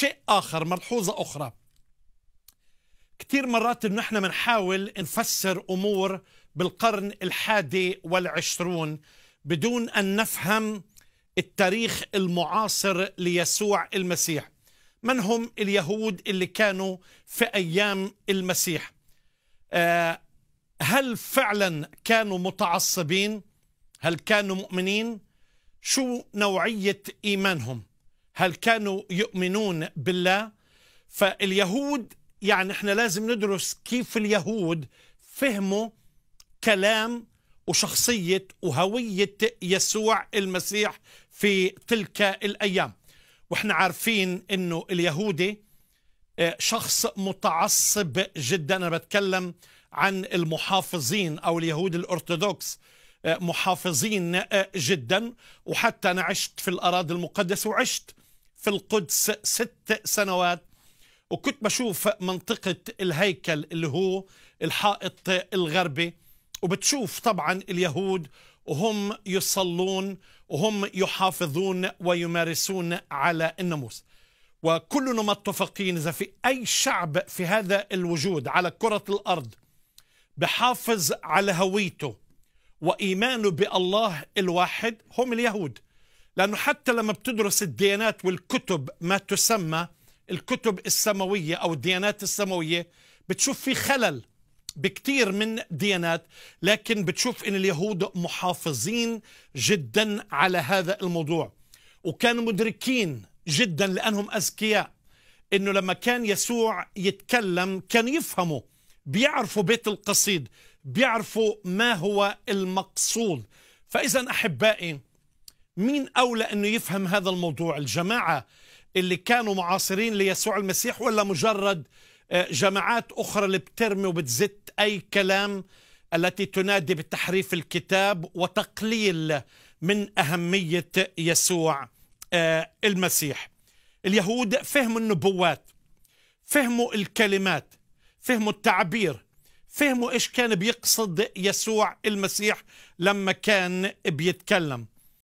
شيء آخر ملحوظة أخرى كثير مرات نحن بنحاول نفسر أمور بالقرن الحادي والعشرون بدون أن نفهم التاريخ المعاصر ليسوع المسيح من هم اليهود اللي كانوا في أيام المسيح آه، هل فعلا كانوا متعصبين هل كانوا مؤمنين شو نوعية إيمانهم هل كانوا يؤمنون بالله فاليهود يعني احنا لازم ندرس كيف اليهود فهموا كلام وشخصية وهوية يسوع المسيح في تلك الأيام واحنا عارفين انه اليهودي آه، شخص متعصب جدا انا بتكلم عن المحافظين او اليهود الارثوذكس آه، محافظين آه، جدا وحتى انا عشت في الاراضي المقدسه وعشت في القدس ست سنوات وكنت بشوف منطقة الهيكل اللي هو الحائط الغربي وبتشوف طبعا اليهود وهم يصلون وهم يحافظون ويمارسون على الناموس وكلنا متفقين إذا في أي شعب في هذا الوجود على كرة الأرض بحافظ على هويته وإيمانه بالله الواحد هم اليهود لأنه حتى لما بتدرس الديانات والكتب ما تسمى الكتب السماوية أو الديانات السماوية بتشوف في خلل بكتير من ديانات لكن بتشوف ان اليهود محافظين جدا على هذا الموضوع وكانوا مدركين جدا لانهم اذكياء انه لما كان يسوع يتكلم كان يفهموا بيعرفوا بيت القصيد بيعرفوا ما هو المقصود فاذا احبائي مين أولى أنه يفهم هذا الموضوع الجماعة اللي كانوا معاصرين ليسوع المسيح ولا مجرد آه، جماعات أخرى اللي بترمي وبتزت أي كلام التي تنادي بتحريف الكتاب وتقليل من أهمية يسوع آه، المسيح اليهود فهموا النبوات فهموا الكلمات فهموا التعبير فهموا إيش كان بيقصد يسوع المسيح لما كان بيتكلم